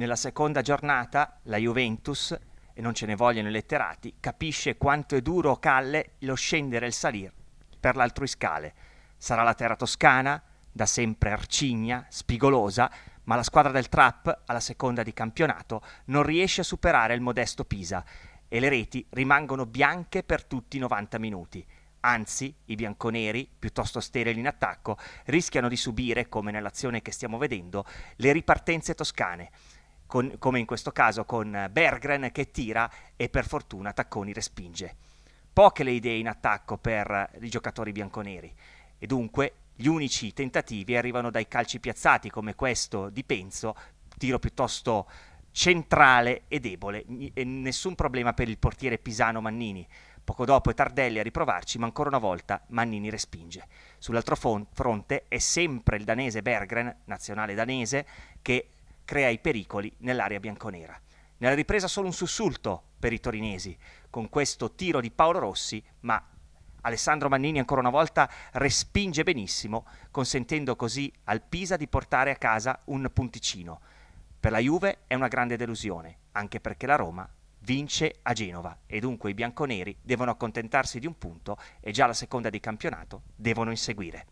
Nella seconda giornata la Juventus, e non ce ne vogliono i letterati, capisce quanto è duro o calle lo scendere e il salire per l'altrui scale. Sarà la terra toscana, da sempre arcigna, spigolosa, ma la squadra del Trap, alla seconda di campionato, non riesce a superare il modesto Pisa e le reti rimangono bianche per tutti i 90 minuti. Anzi, i bianconeri, piuttosto sterili in attacco, rischiano di subire, come nell'azione che stiamo vedendo, le ripartenze toscane con, come in questo caso con Bergren che tira e per fortuna Tacconi respinge. Poche le idee in attacco per i giocatori bianconeri e dunque gli unici tentativi arrivano dai calci piazzati come questo di Penzo, tiro piuttosto centrale e debole, e nessun problema per il portiere Pisano Mannini. Poco dopo è Tardelli a riprovarci, ma ancora una volta Mannini respinge. Sull'altro fronte è sempre il danese Bergren, nazionale danese, che crea i pericoli nell'area bianconera. Nella ripresa solo un sussulto per i torinesi con questo tiro di Paolo Rossi, ma Alessandro Mannini ancora una volta respinge benissimo, consentendo così al Pisa di portare a casa un punticino. Per la Juve è una grande delusione, anche perché la Roma vince a Genova e dunque i bianconeri devono accontentarsi di un punto e già la seconda di campionato devono inseguire.